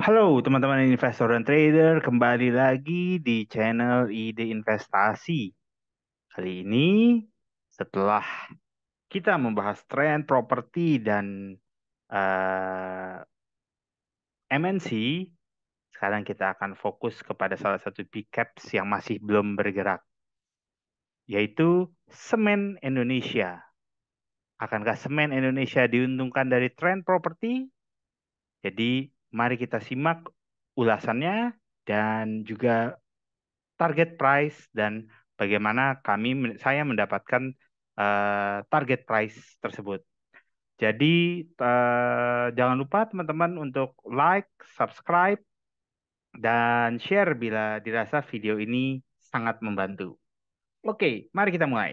Halo teman-teman investor dan trader, kembali lagi di channel Ide Investasi. Kali ini setelah kita membahas tren properti dan uh, eh, MNC, sekarang kita akan fokus kepada salah satu big caps yang masih belum bergerak, yaitu Semen Indonesia. Akankah Semen Indonesia diuntungkan dari tren properti? Jadi Mari kita simak ulasannya dan juga target price dan bagaimana kami saya mendapatkan uh, target price tersebut. Jadi uh, jangan lupa teman-teman untuk like, subscribe dan share bila dirasa video ini sangat membantu. Oke, mari kita mulai.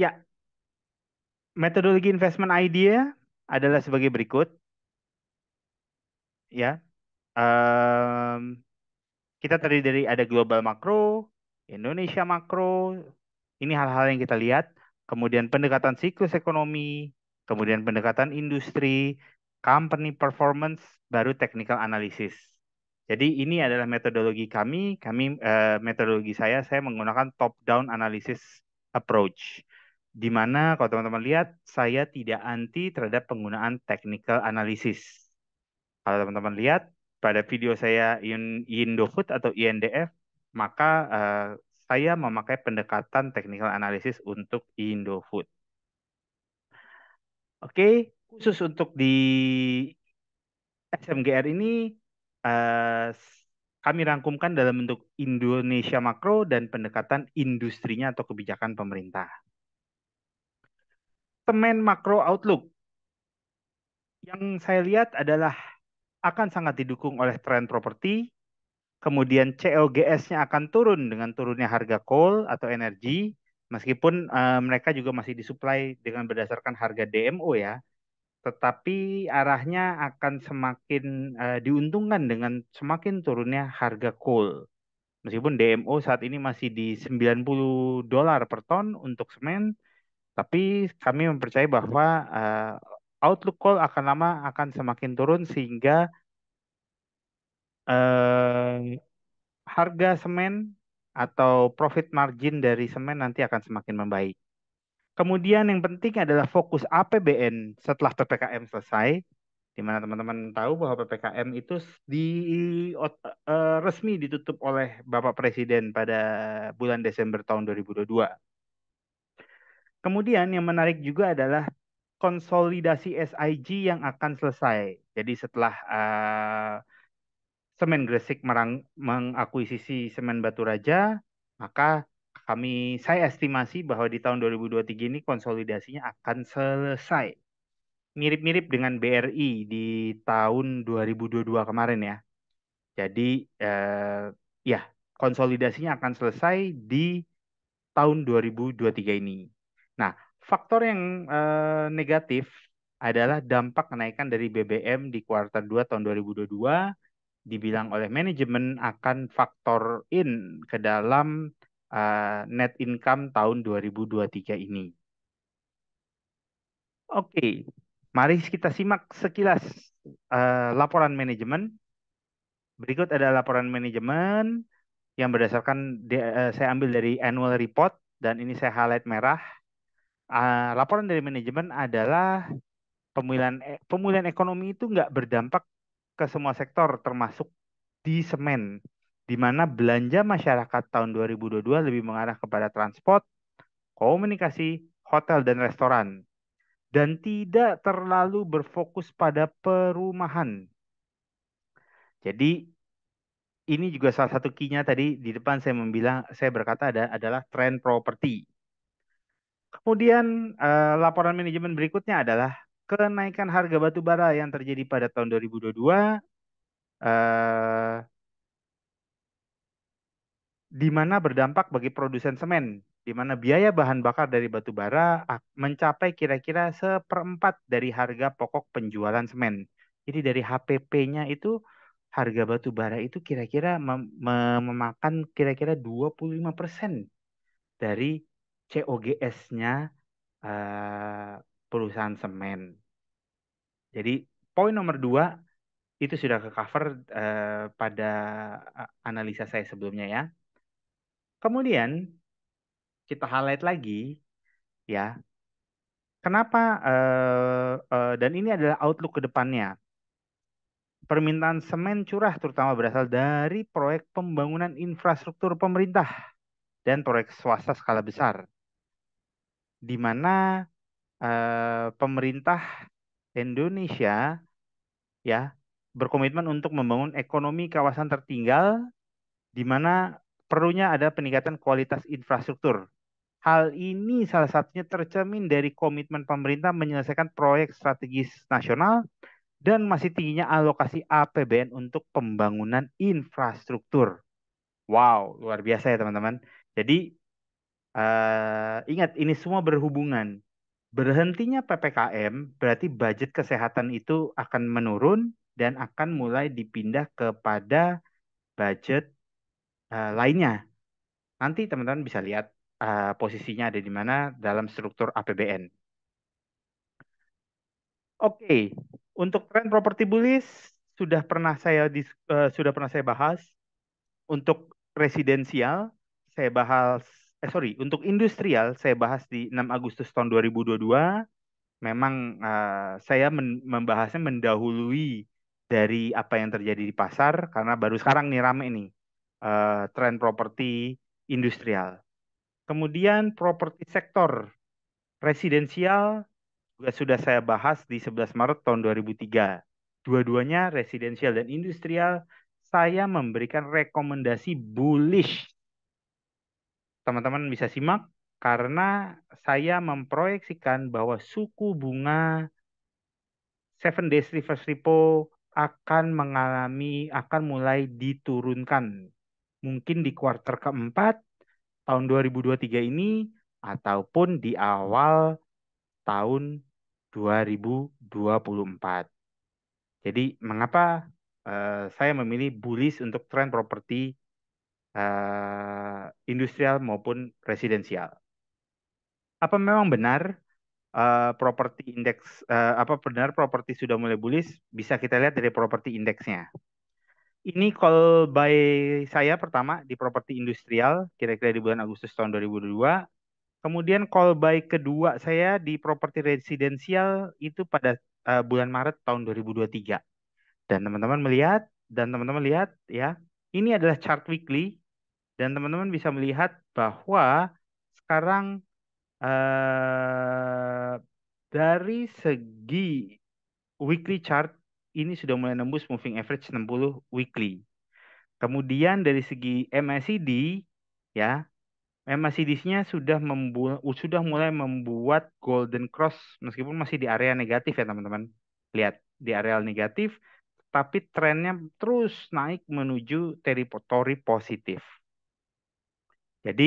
Ya. Metodologi investment idea adalah sebagai berikut. Ya, um, kita terdiri dari ada global makro, Indonesia makro, ini hal-hal yang kita lihat. Kemudian pendekatan siklus ekonomi, kemudian pendekatan industri, company performance, baru technical analysis. Jadi ini adalah metodologi kami, kami uh, metodologi saya, saya menggunakan top down analysis approach di mana kalau teman-teman lihat saya tidak anti terhadap penggunaan technical analysis. Kalau teman-teman lihat pada video saya Indofood atau INDF, maka uh, saya memakai pendekatan technical analysis untuk Indofood. Oke, khusus untuk di SMGR ini uh, kami rangkumkan dalam bentuk Indonesia makro dan pendekatan industrinya atau kebijakan pemerintah semen makro outlook yang saya lihat adalah akan sangat didukung oleh tren properti, kemudian COGS-nya akan turun dengan turunnya harga coal atau energi, meskipun uh, mereka juga masih disuplai dengan berdasarkan harga DMO ya, tetapi arahnya akan semakin uh, diuntungkan dengan semakin turunnya harga coal. Meskipun DMO saat ini masih di 90 dolar per ton untuk semen, tapi kami mempercayai iya. bahwa uh, outlook call akan lama akan semakin turun sehingga uh, harga semen atau profit margin dari semen nanti akan semakin membaik. Kemudian yang penting adalah fokus APBN setelah PPKM selesai, di mana teman-teman tahu bahwa PPKM itu di uh, resmi ditutup oleh Bapak Presiden pada bulan Desember tahun 2022. Kemudian yang menarik juga adalah konsolidasi SIG yang akan selesai. Jadi setelah uh, Semen Gresik merang, mengakuisisi Semen Batu Raja, maka kami saya estimasi bahwa di tahun 2023 ini konsolidasinya akan selesai. Mirip-mirip dengan BRI di tahun 2022 kemarin ya. Jadi uh, ya konsolidasinya akan selesai di tahun 2023 ini. Nah, faktor yang eh, negatif adalah dampak kenaikan dari BBM di kuartal 2 tahun 2022 dibilang oleh manajemen akan faktor in ke dalam eh, net income tahun 2023 ini. Oke, mari kita simak sekilas eh, laporan manajemen. Berikut ada laporan manajemen yang berdasarkan eh, saya ambil dari annual report dan ini saya highlight merah Ah, laporan dari manajemen adalah pemulihan e, pemulihan ekonomi itu nggak berdampak ke semua sektor termasuk di semen di mana belanja masyarakat tahun 2022 lebih mengarah kepada transport, komunikasi, hotel dan restoran dan tidak terlalu berfokus pada perumahan. Jadi ini juga salah satu kinya tadi di depan saya membilang saya berkata ada adalah tren properti. Kemudian uh, laporan manajemen berikutnya adalah kenaikan harga batu bara yang terjadi pada tahun 2022 uh, eh, di mana berdampak bagi produsen semen, di mana biaya bahan bakar dari batu bara mencapai kira-kira seperempat dari harga pokok penjualan semen. Jadi dari HPP-nya itu harga batu bara itu kira-kira mem memakan kira-kira 25% dari COGS-nya uh, eh, perusahaan semen. Jadi poin nomor dua itu sudah ke cover uh, eh, pada eh, analisa saya sebelumnya ya. Kemudian kita highlight lagi ya. Kenapa uh, uh, dan ini adalah outlook ke depannya. Permintaan semen curah terutama berasal dari proyek pembangunan infrastruktur pemerintah dan proyek swasta skala besar di mana eh, pemerintah Indonesia ya berkomitmen untuk membangun ekonomi kawasan tertinggal di mana perlunya ada peningkatan kualitas infrastruktur. Hal ini salah satunya tercermin dari komitmen pemerintah menyelesaikan proyek strategis nasional dan masih tingginya alokasi APBN untuk pembangunan infrastruktur. Wow, luar biasa ya teman-teman. Jadi Uh, ingat ini semua berhubungan. Berhentinya PPKM berarti budget kesehatan itu akan menurun dan akan mulai dipindah kepada budget uh, lainnya. Nanti teman-teman bisa lihat uh, posisinya ada di mana dalam struktur APBN. Oke, okay. untuk tren properti bullish sudah pernah saya uh, sudah pernah saya bahas. Untuk residensial saya bahas eh sorry, untuk industrial saya bahas di 6 Agustus tahun 2022. Memang uh, saya men membahasnya mendahului dari apa yang terjadi di pasar karena baru sekarang nih rame nih uh, tren properti industrial. Kemudian properti sektor residensial juga sudah saya bahas di 11 Maret tahun 2003. Dua-duanya residensial dan industrial saya memberikan rekomendasi bullish teman-teman bisa simak karena saya memproyeksikan bahwa suku bunga Seven Days Reverse Repo akan mengalami akan mulai diturunkan mungkin di kuarter keempat tahun 2023 ini ataupun di awal tahun 2024. Jadi mengapa uh, saya memilih bullish untuk tren properti uh, industrial maupun residensial. Apa memang benar uh, properti indeks uh, apa benar properti sudah mulai bullish? Bisa kita lihat dari properti indeksnya. Ini call by saya pertama di properti industrial kira-kira di bulan Agustus tahun 2002. Kemudian call by kedua saya di properti residensial itu pada uh, bulan Maret tahun 2023. Dan teman-teman melihat dan teman-teman lihat ya ini adalah chart weekly dan teman-teman bisa melihat bahwa sekarang eh, dari segi weekly chart ini sudah mulai nembus moving average 60 weekly. Kemudian dari segi MACD ya MACD-nya sudah sudah mulai membuat golden cross meskipun masih di area negatif ya teman-teman. Lihat di area negatif tapi trennya terus naik menuju teritori positif. Jadi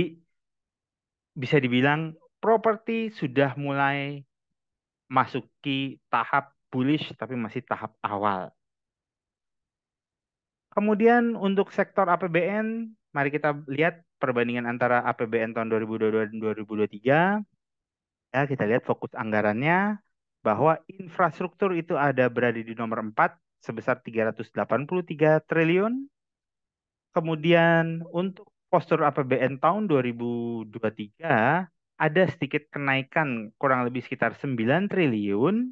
bisa dibilang properti sudah mulai masuki tahap bullish tapi masih tahap awal. Kemudian untuk sektor APBN, mari kita lihat perbandingan antara APBN tahun 2022 dan 2023. Ya, kita lihat fokus anggarannya bahwa infrastruktur itu ada berada di nomor 4, sebesar 383 triliun. Kemudian untuk postur APBN tahun 2023 ada sedikit kenaikan kurang lebih sekitar 9 triliun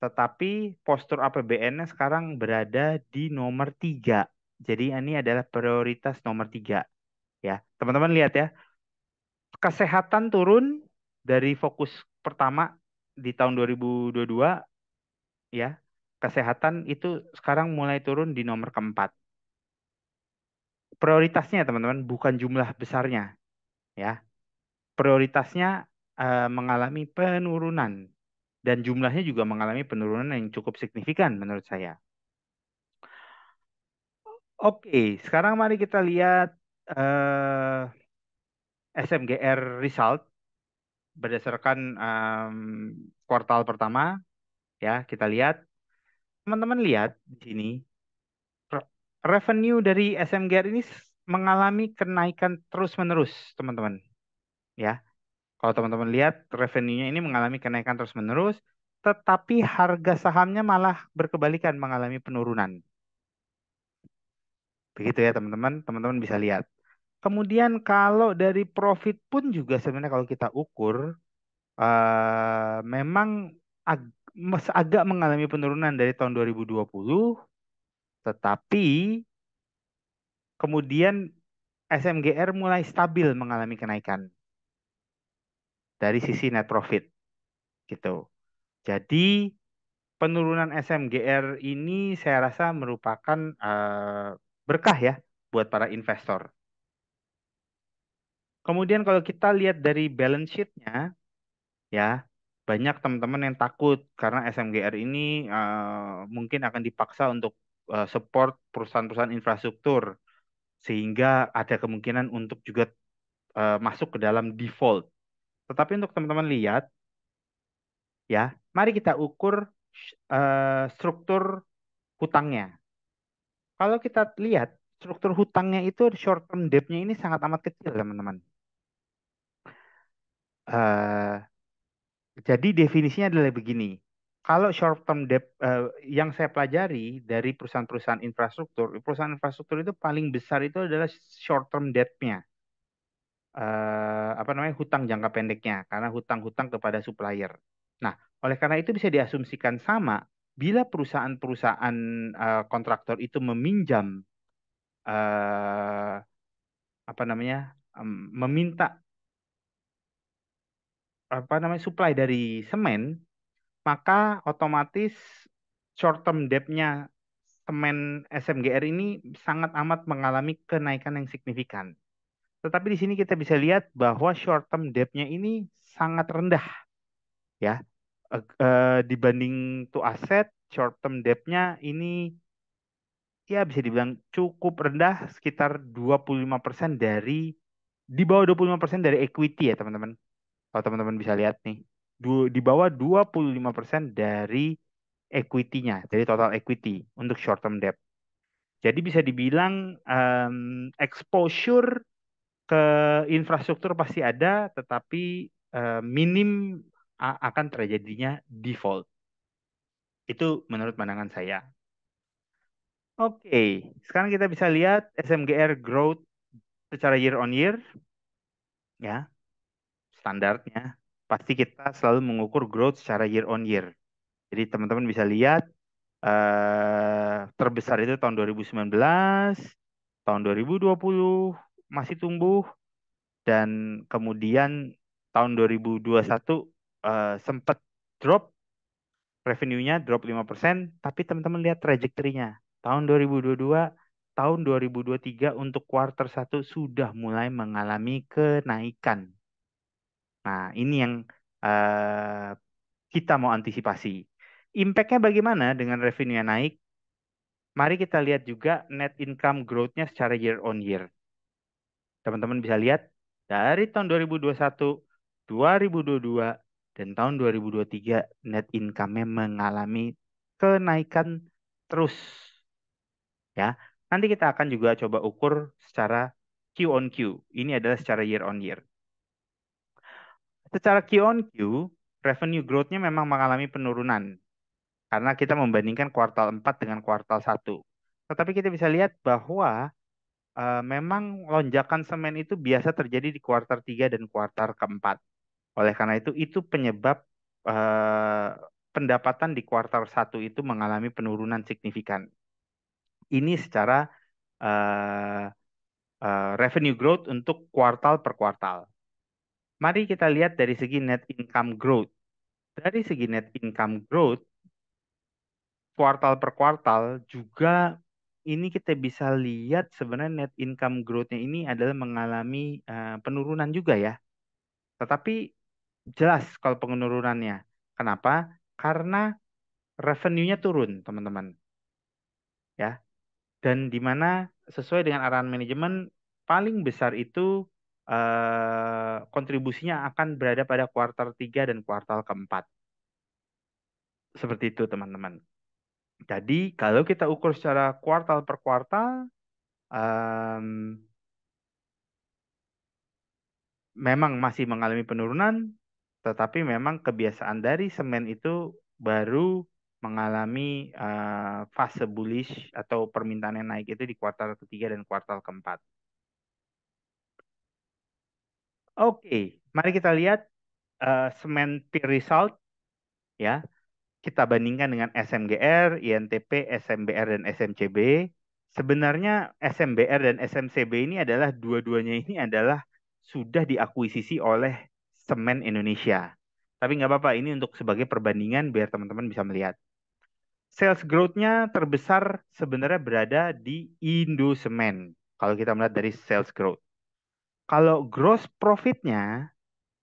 tetapi postur apbn sekarang berada di nomor 3. Jadi ini adalah prioritas nomor 3. Ya, teman-teman lihat ya. Kesehatan turun dari fokus pertama di tahun 2022 ya kesehatan itu sekarang mulai turun di nomor keempat. Prioritasnya teman-teman bukan jumlah besarnya, ya. Prioritasnya eh, mengalami penurunan dan jumlahnya juga mengalami penurunan yang cukup signifikan menurut saya. Oke, sekarang mari kita lihat eh, SMGR result berdasarkan um, kuartal pertama ya kita lihat teman-teman lihat di sini revenue dari SMGR ini mengalami kenaikan terus-menerus, teman-teman. Ya. Kalau teman-teman lihat revenue-nya ini mengalami kenaikan terus-menerus, tetapi harga sahamnya malah berkebalikan mengalami penurunan. Begitu ya, teman-teman. Teman-teman bisa lihat. Kemudian kalau dari profit pun juga sebenarnya kalau kita ukur uh, memang agak mengalami penurunan dari tahun 2020, tetapi kemudian SMGR mulai stabil mengalami kenaikan dari sisi net profit gitu. Jadi penurunan SMGR ini saya rasa merupakan uh, berkah ya buat para investor. Kemudian kalau kita lihat dari balance sheet-nya ya, banyak teman-teman yang takut karena SMGR ini uh, mungkin akan dipaksa untuk uh, support perusahaan-perusahaan infrastruktur sehingga ada kemungkinan untuk juga uh, masuk ke dalam default. Tetapi untuk teman-teman lihat ya, mari kita ukur uh, struktur hutangnya. Kalau kita lihat struktur hutangnya itu short term debt-nya ini sangat amat kecil, teman-teman. Jadi definisinya adalah begini. Kalau short term debt uh, yang saya pelajari dari perusahaan-perusahaan infrastruktur, perusahaan infrastruktur itu paling besar itu adalah short term debt-nya. Uh, apa namanya hutang jangka pendeknya karena hutang-hutang kepada supplier. Nah, oleh karena itu bisa diasumsikan sama bila perusahaan-perusahaan uh, kontraktor itu meminjam uh, apa namanya um, meminta apa namanya supply dari semen, maka otomatis short term debt-nya semen SMGR ini sangat amat mengalami kenaikan yang signifikan. Tetapi di sini kita bisa lihat bahwa short term debt-nya ini sangat rendah. Ya. E, e, dibanding to aset short term debt-nya ini ya bisa dibilang cukup rendah sekitar 25% dari di bawah 25% dari equity ya, teman-teman. Kalau teman-teman bisa lihat nih, di bawah 25% dari equity-nya, jadi total equity untuk short term debt. Jadi bisa dibilang um, exposure ke infrastruktur pasti ada, tetapi uh, minim akan terjadinya default. Itu menurut pandangan saya. Oke, okay. sekarang kita bisa lihat SMGR growth secara year on year. Ya, standarnya, pasti kita selalu mengukur growth secara year on year. Jadi teman-teman bisa lihat eh, terbesar itu tahun 2019, tahun 2020 masih tumbuh dan kemudian tahun 2021 eh, sempat drop revenue-nya drop 5%, tapi teman-teman lihat trajektorinya. Tahun 2022 tahun 2023 untuk quarter 1 sudah mulai mengalami kenaikan Nah, ini yang uh, kita mau antisipasi. Impact-nya bagaimana dengan revenue yang naik? Mari kita lihat juga net income growth-nya secara year on year. Teman-teman bisa lihat dari tahun 2021, 2022, dan tahun 2023 net income-nya mengalami kenaikan terus. Ya, nanti kita akan juga coba ukur secara Q on Q. Ini adalah secara year on year secara Q on Q, revenue growth-nya memang mengalami penurunan karena kita membandingkan kuartal 4 dengan kuartal 1. Tetapi kita bisa lihat bahwa uh, memang lonjakan semen itu biasa terjadi di kuartal 3 dan kuartal keempat. Oleh karena itu, itu penyebab uh, pendapatan di kuartal 1 itu mengalami penurunan signifikan. Ini secara uh, uh, revenue growth untuk kuartal per kuartal. Mari kita lihat dari segi net income growth. Dari segi net income growth, kuartal per kuartal juga ini kita bisa lihat sebenarnya net income growth-nya ini adalah mengalami uh, penurunan juga ya. Tetapi jelas kalau penurunannya. Kenapa? Karena revenue-nya turun, teman-teman. Ya. Dan di mana sesuai dengan arahan manajemen paling besar itu Eh, kontribusinya akan berada pada kuartal 3 dan kuartal keempat. Seperti itu teman-teman. Jadi kalau kita ukur secara kuartal per kuartal, um, memang masih mengalami penurunan, tetapi memang kebiasaan dari semen itu baru mengalami uh, fase bullish atau permintaan yang naik itu di kuartal ketiga dan kuartal keempat. Oke, mari kita lihat uh, eh, semen peer result ya. Kita bandingkan dengan SMGR, INTP, SMBR dan SMCB. Sebenarnya SMBR dan SMCB ini adalah dua-duanya ini adalah sudah diakuisisi oleh Semen Indonesia. Tapi nggak apa-apa, ini untuk sebagai perbandingan biar teman-teman bisa melihat. Sales growth-nya terbesar sebenarnya berada di Indo Semen. Kalau kita melihat dari sales growth. Kalau gross profitnya,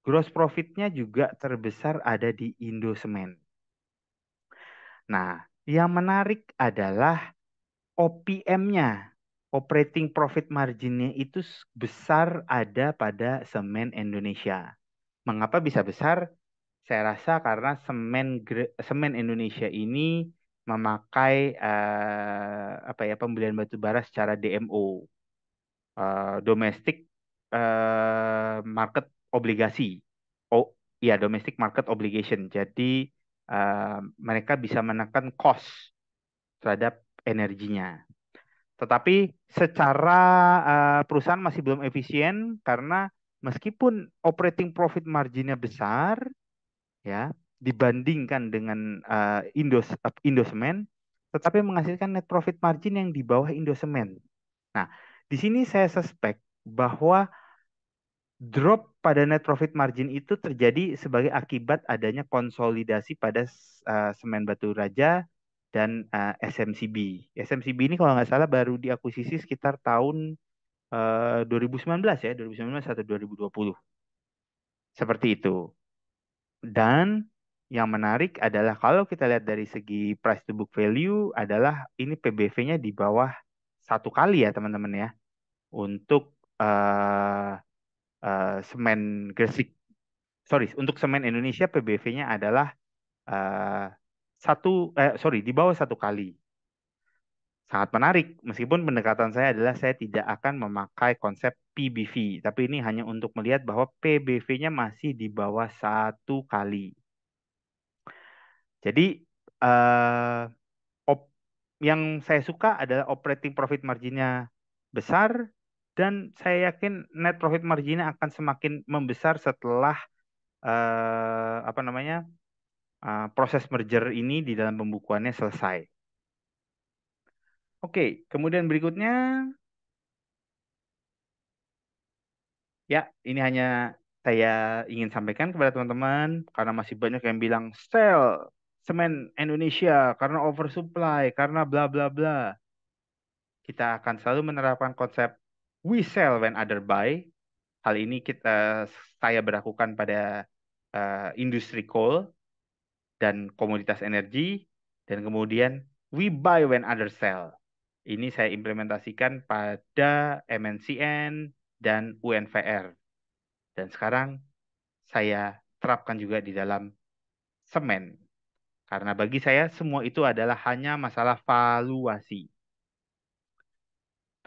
gross profitnya juga terbesar ada di Indo Semen. Nah, yang menarik adalah OPM-nya, operating profit margin-nya itu besar ada pada semen Indonesia. Mengapa bisa besar? Saya rasa karena semen semen Indonesia ini memakai eh, apa ya pembelian batu bara secara DMO. Uh, eh, domestik Eh, market obligasi. Oh, ya domestic market obligation. Jadi uh, mereka bisa menekan cost terhadap energinya. Tetapi secara uh, perusahaan masih belum efisien karena meskipun operating profit marginnya besar ya dibandingkan dengan uh, Indos uh, tetapi menghasilkan net profit margin yang di bawah Indosemen. Nah, di sini saya suspek bahwa drop pada net profit margin itu terjadi sebagai akibat adanya konsolidasi pada uh, semen batu raja dan uh, eh, SMCB. SMCB ini kalau nggak salah baru diakuisisi sekitar tahun uh, eh, 2019 ya, 2019 atau 2020. Seperti itu. Dan yang menarik adalah kalau kita lihat dari segi price to book value adalah ini PBV-nya di bawah satu kali ya teman-teman ya untuk uh, semen Gresik sorry untuk semen Indonesia PBV-nya adalah uh, satu eh, sorry di bawah satu kali sangat menarik meskipun pendekatan saya adalah saya tidak akan memakai konsep PBV tapi ini hanya untuk melihat bahwa PBV-nya masih di bawah satu kali jadi eh, op, yang saya suka adalah operating profit marginnya besar dan saya yakin net profit marginnya akan semakin membesar setelah uh, apa namanya uh, proses merger ini di dalam pembukuannya selesai. Oke, kemudian berikutnya ya ini hanya saya ingin sampaikan kepada teman-teman karena masih banyak yang bilang sell semen Indonesia karena oversupply karena bla bla bla. Kita akan selalu menerapkan konsep we sell when other buy. Hal ini kita saya berlakukan pada uh, industri coal dan komoditas energi dan kemudian we buy when other sell. Ini saya implementasikan pada MNCN dan UNVR. Dan sekarang saya terapkan juga di dalam semen. Karena bagi saya semua itu adalah hanya masalah valuasi.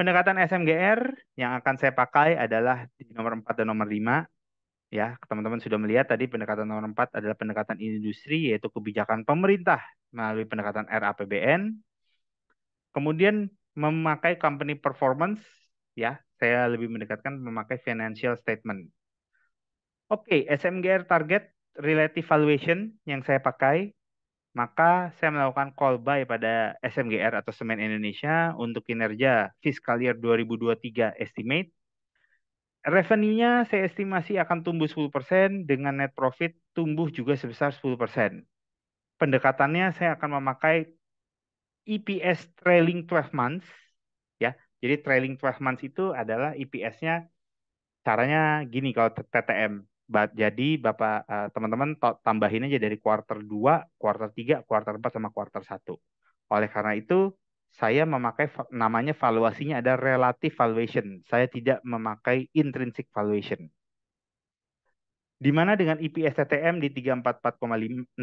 Pendekatan SMGR yang akan saya pakai adalah di nomor 4 dan nomor 5. Ya, teman-teman sudah melihat tadi pendekatan nomor 4 adalah pendekatan industri yaitu kebijakan pemerintah melalui pendekatan RAPBN. Kemudian memakai company performance ya, saya lebih mendekatkan memakai financial statement. Oke, SMGR target relative valuation yang saya pakai maka saya melakukan call buy pada SMGR atau Semen Indonesia untuk kinerja fiskal year 2023 estimate. Revenue-nya saya estimasi akan tumbuh 10% dengan net profit tumbuh juga sebesar 10%. Pendekatannya saya akan memakai EPS trailing 12 months ya. Jadi trailing 12 months itu adalah EPS-nya caranya gini kalau TTM jadi Bapak teman eh, teman-teman tambahin aja dari quarter 2, quarter 3, quarter 4 sama quarter 1. Oleh karena itu saya memakai namanya valuasinya ada relative valuation. Saya tidak memakai intrinsic valuation. Di mana dengan EPS TTM di 344,65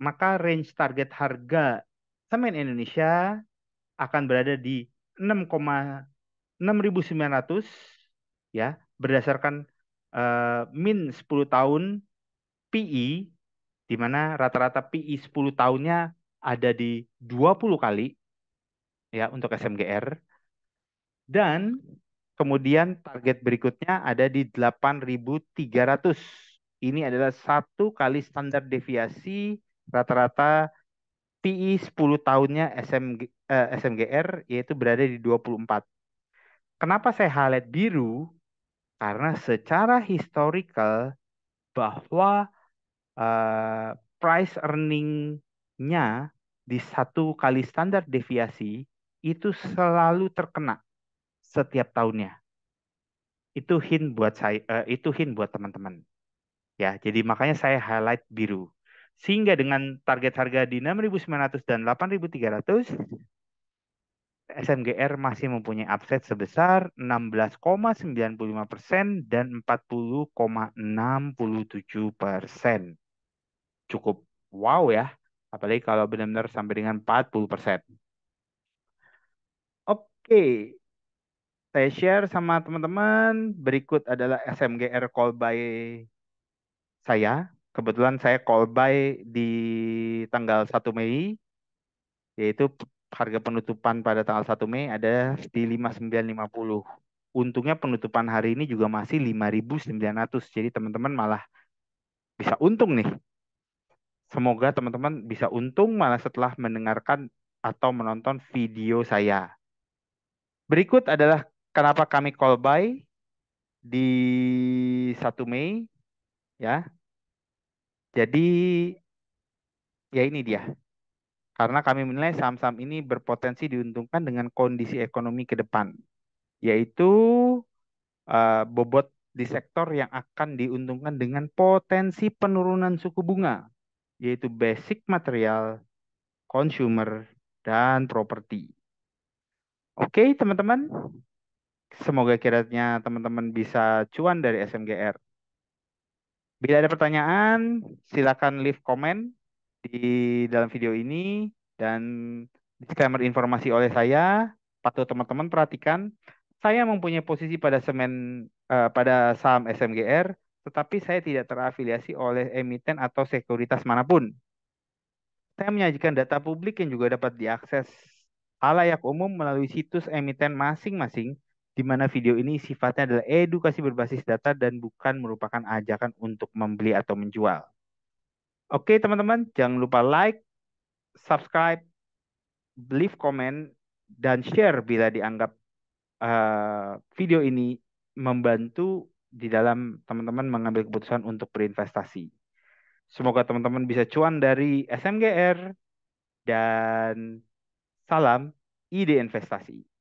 maka range target harga semen Indonesia akan berada di 6,6900 ya berdasarkan uh, min 10 tahun PI, e, di mana rata-rata PI 10 e tahunnya ada di 20 kali ya untuk SMGR. Dan kemudian target berikutnya ada di 8.300. Ini adalah satu kali standar deviasi rata-rata PI 10 e tahunnya SMG, eh, SMGR yaitu berada di 24. Kenapa saya highlight biru? Karena secara historical bahwa uh, price earning-nya di satu kali standar deviasi itu selalu terkena setiap tahunnya. Itu hint buat saya, uh, itu hint buat teman-teman. Ya, jadi makanya saya highlight biru. Sehingga dengan target harga di 6.900 dan 8.300 SMGR masih mempunyai upset sebesar 16,95 dan 40,67 Cukup wow ya, apalagi kalau benar-benar sampai dengan 40 persen. Oke, saya share sama teman-teman. Berikut adalah SMGR call by saya. Kebetulan saya call by di tanggal 1 Mei, yaitu harga penutupan pada tanggal 1 Mei ada di 5950. Untungnya penutupan hari ini juga masih 5900. Jadi teman-teman malah bisa untung nih. Semoga teman-teman bisa untung malah setelah mendengarkan atau menonton video saya. Berikut adalah kenapa kami call buy di 1 Mei ya. Jadi ya ini dia karena kami menilai saham-saham ini berpotensi diuntungkan dengan kondisi ekonomi ke depan, yaitu uh, bobot di sektor yang akan diuntungkan dengan potensi penurunan suku bunga, yaitu basic material, consumer, dan properti. Oke, teman-teman. Semoga kiranya teman-teman bisa cuan dari SMGR. Bila ada pertanyaan, silakan leave comment di dalam video ini dan disclaimer informasi oleh saya patut teman-teman perhatikan saya mempunyai posisi pada semen uh, pada saham SMGR tetapi saya tidak terafiliasi oleh emiten atau sekuritas manapun. Saya menyajikan data publik yang juga dapat diakses halayak umum melalui situs emiten masing-masing di mana video ini sifatnya adalah edukasi berbasis data dan bukan merupakan ajakan untuk membeli atau menjual. Oke teman-teman, jangan lupa like, subscribe, leave comment, dan share bila dianggap uh, video ini membantu di dalam teman-teman mengambil keputusan untuk berinvestasi. Semoga teman-teman bisa cuan dari SMGR dan salam ide investasi.